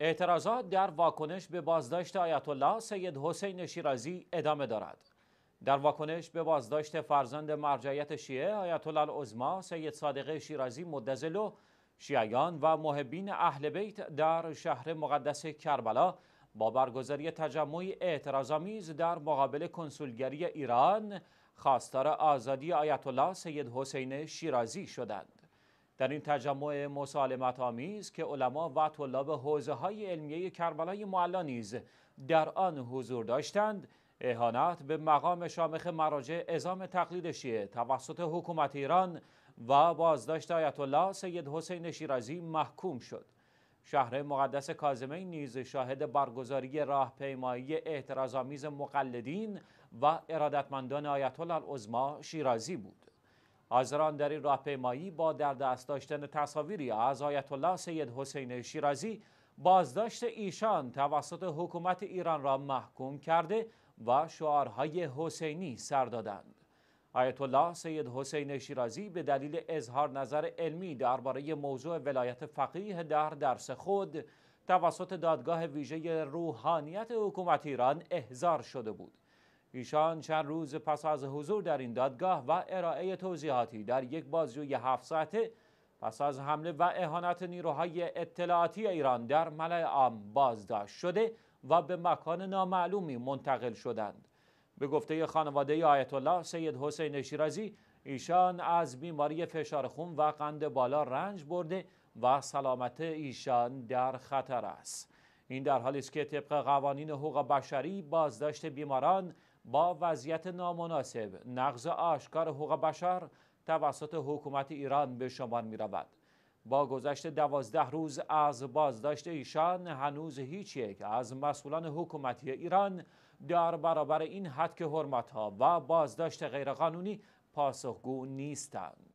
اعتراضات در واکنش به بازداشت آیت الله سید حسین شیرازی ادامه دارد. در واکنش به بازداشت فرزند مرجعیت شیعه آیت الله العظما سید صادق شیرازی مدزلو شیعیان و محبین اهل بیت در شهر مقدس کربلا با برگزاری تجمعی اعتراضامیز در مقابل کنسولگری ایران خواستار آزادی آیت الله سید حسین شیرازی شدند. در این تجمع مسالمت آمیز که علما و طلاب حوزه های علمیه کربلای معلا نیز در آن حضور داشتند اهانت به مقام شامخ مراجع اعزام تقلید شیعه توسط حکومت ایران و بازداشت آیت الله سید حسین شیرازی محکوم شد شهر مقدس کازمه نیز شاهد برگزاری راهپیمایی آمیز مقلدین و ارادتمندان آیت الله العظما شیرازی بود حاضران در این راهپیمایی با در دست داشتن تصاویری از آیت الله سید حسین شیرازی بازداشت ایشان توسط حکومت ایران را محکوم کرده و شعارهای حسینی سر دادند. آیت الله سید حسین شیرازی به دلیل اظهار نظر علمی درباره موضوع ولایت فقیه در درس خود توسط دادگاه ویژه روحانیت حکومت ایران احضار شده بود. ایشان چند روز پس از حضور در این دادگاه و ارائه توضیحاتی در یک بازجوی هفت ساعته پس از حمله و اهانت نیروهای اطلاعاتی ایران در ملع عام بازداشت شده و به مکان نامعلومی منتقل شدند به گفته خانواده آیت الله سید حسین شیرازی ایشان از بیماری فشار خون و قند بالا رنج برده و سلامت ایشان در خطر است این در حالی است که طبق قوانین حقوق بشری بازداشت بیماران با وضعیت نامناسب نقض آشکار حقوق بشر توسط حکومت ایران به شمار می رود. با گذشت دوازده روز از بازداشت ایشان هنوز هیچ یک از مسئولان حکومتی ایران در برابر این حد که حرمت ها و بازداشت غیرقانونی پاسخگو نیستند.